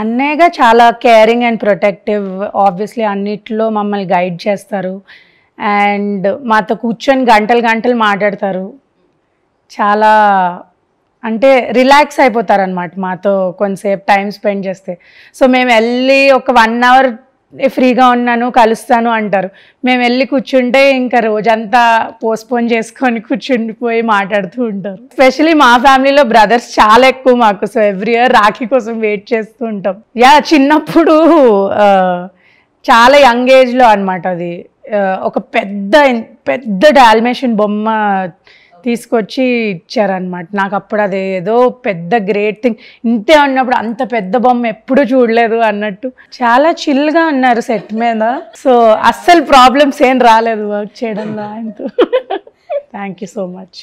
అన్నయ్యగా చాలా caring and protective obviously అన్నిట్లో మమ్మల్ని గైడ్ చేస్తారు అండ్ మాతో కూర్చొని గంటలు గంటలు మాట్లాడతారు చాలా అంటే రిలాక్స్ అయిపోతారనమాట మాతో కొంతసేపు టైం స్పెండ్ చేస్తే సో మేము వెళ్ళి ఒక వన్ అవర్ ఫ్రీగా ఉన్నాను కలుస్తాను అంటారు మేము వెళ్ళి కూర్చుంటే ఇంకా రోజంతా పోస్ట్పోన్ చేసుకొని కూర్చుండిపోయి మాట్లాడుతూ ఉంటారు స్పెషలీ మా ఫ్యామిలీలో బ్రదర్స్ చాలా ఎక్కువ మాకు సో ఎవ్రీ ఇయర్ రాఖీ కోసం వెయిట్ చేస్తూ ఉంటాం యా చిన్నప్పుడు చాలా యంగ్ ఏజ్లో అనమాట అది ఒక పెద్ద పెద్ద డాల్మేషన్ బొమ్మ తీసుకొచ్చి ఇచ్చారనమాట నాకు అప్పుడు అది ఏదో పెద్ద గ్రేట్ థింగ్ ఇంతే ఉన్నప్పుడు అంత పెద్ద బొమ్మ ఎప్పుడూ చూడలేదు అన్నట్టు చాలా చిల్గా ఉన్నారు సెట్ మీద సో అస్సలు ప్రాబ్లమ్స్ ఏం రాలేదు వర్క్ చేయడంలో ఆయనతో థ్యాంక్ యూ సో మచ్